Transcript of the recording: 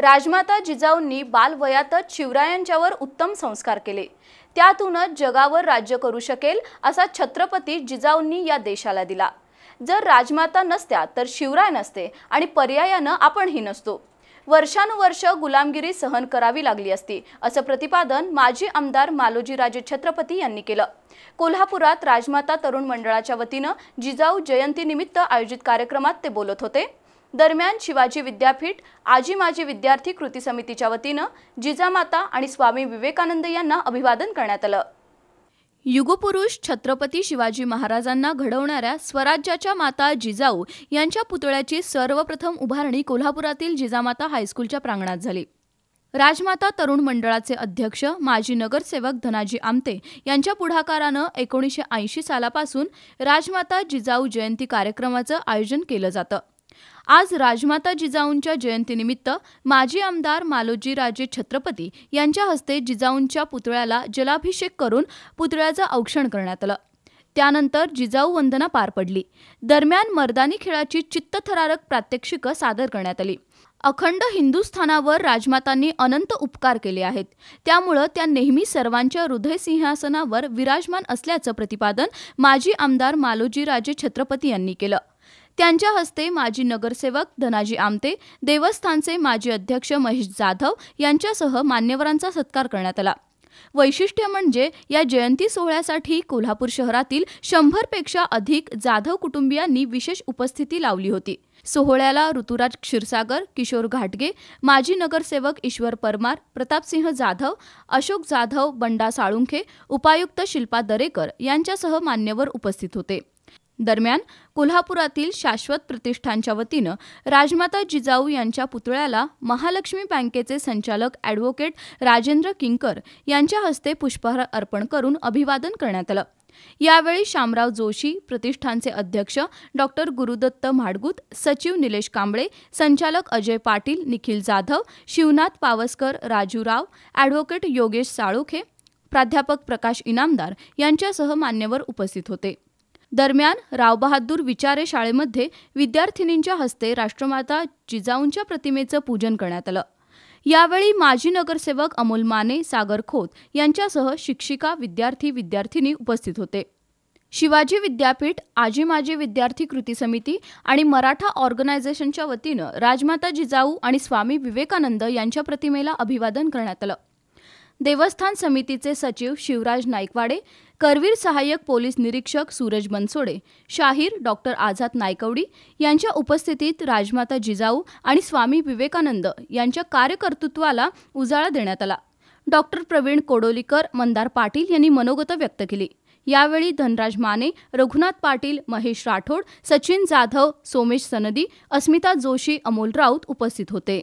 राजमाता जिजाऊंनी बालवयातच शिवरायांच्यावर उत्तम संस्कार केले त्यातूनच जगावर राज्य करू शकेल असा छत्रपती जिजाऊंनी या देशाला दिला जर राजमाता नसत्या तर शिवराय नसते आणि पर्यायानं आपणही नसतो वर्षानुवर्ष गुलामगिरी सहन करावी लागली असती असं प्रतिपादन माजी आमदार मालोजीराजे छत्रपती यांनी केलं कोल्हापुरात राजमाता तरुण मंडळाच्या वतीनं जिजाऊ जयंतीनिमित्त आयोजित कार्यक्रमात ते बोलत होते दरम्यान शिवाजी विद्यापीठ आजी माजी विद्यार्थी कृती समितीच्या वतीनं जिजामाता आणि स्वामी विवेकानंद यांना अभिवादन करण्यात आलं युगपुरुष छत्रपती शिवाजी महाराजांना घडवणाऱ्या स्वराज्याच्या माता जिजाऊ यांच्या पुतळ्याची सर्वप्रथम उभारणी कोल्हापुरातील जिजामाता हायस्कूलच्या प्रांगणात झाली राजमाता तरुण मंडळाचे अध्यक्ष माजी नगरसेवक धनाजी आमते यांच्या पुढाकारानं एकोणीसशे ऐंशी सालापासून राजमाता जिजाऊ जयंती कार्यक्रमाचं आयोजन केलं जातं आज राजमाता जिजाऊंच्या जयंतीनिमित्त माजी आमदार मालोजीराजे छत्रपती यांच्या हस्ते जिजाऊंच्या पुतळ्याला जलाभिषेक करून पुतळ्याचं औक्षण करण्यात आलं त्यानंतर जिजाऊ वंदना पार पडली दरम्यान मर्दानी खेळाची चित्तथरारक प्रात्यक्षिकं सादर करण्यात आली अखंड हिंदुस्थानावर राजमातांनी अनंत उपकार केले आहेत त्यामुळं त्या नेहमी सर्वांच्या हृदय सिंहासनावर विराजमान असल्याचं प्रतिपादन माजी आमदार मालोजीराजे छत्रपती यांनी केलं त्यांच्या हस्ते माजी नगरसेवक धनाजी आमते देवस्थानचे माजी अध्यक्ष महेश जाधव यांच्यासह मान्यवरांचा सत्कार करण्यात आला वैशिष्ट्य म्हणजे या जयंती सोहळ्यासाठी कोल्हापूर शहरातील शंभरपेक्षा अधिक जाधव कुटुंबियांनी विशेष उपस्थिती लावली होती सोहळ्याला ऋतुराज क्षीरसागर किशोर घाटगे माजी नगरसेवक ईश्वर परमार प्रतापसिंह जाधव अशोक जाधव बंडा साळुंखे उपायुक्त शिल्पा दरेकर यांच्यासह मान्यवर उपस्थित होते दरम्यान कोल्हापुरातील शाश्वत प्रतिष्ठानच्या वतीनं राजमाता जिजाऊ यांच्या पुतळ्याला महालक्ष्मी बँकेचे संचालक ॲडव्होकेट राजेंद्र किंकर यांच्या हस्ते पुष्पहार अर्पण करून अभिवादन करण्यात आलं यावेळी शामराव जोशी प्रतिष्ठानचे अध्यक्ष डॉक्टर गुरुदत्त म्हाडगुत सचिव निलेश कांबळे संचालक अजय पाटील निखिल जाधव शिवनाथ पावसकर राजू राव ॲडव्होकेट योगेश साळुखे प्राध्यापक प्रकाश इनामदार यांच्यासह मान्यवर उपस्थित होते दरम्यान रावबहादूर विचारे शाळेमध्ये विद्यार्थिनींच्या हस्ते राष्ट्रमाता जिजाऊंच्या प्रतिमेचं पूजन करण्यात आलं यावेळी माजी नगरसेवक अमोल माने सागर खोत यांच्यासह शिक्षिका विद्यार्थी विद्यार्थिनी उपस्थित होते शिवाजी विद्यापीठ आजी माजी विद्यार्थी कृती समिती आणि मराठा ऑर्गनायझेशनच्या वतीनं राजमाता जिजाऊ आणि स्वामी विवेकानंद यांच्या प्रतिमेला अभिवादन करण्यात आलं देवस्थान समितीचे सचिव शिवराज नाईकवाडे करवीर सहाय्यक पोलीस निरीक्षक सूरज बनसोडे शाहीर डॉक्टर आझाद नायकवडी यांच्या उपस्थितीत राजमाता जिजाऊ आणि स्वामी विवेकानंद यांच्या कार्यकर्तृत्वाला उजाळा देण्यात आला डॉक्टर प्रवीण कोडोलीकर मंदार पाटील यांनी मनोगत व्यक्त केली यावेळी धनराज माने रघुनाथ पाटील महेश राठोड सचिन जाधव सोमेश सनदी अस्मिता जोशी अमोल राऊत उपस्थित होते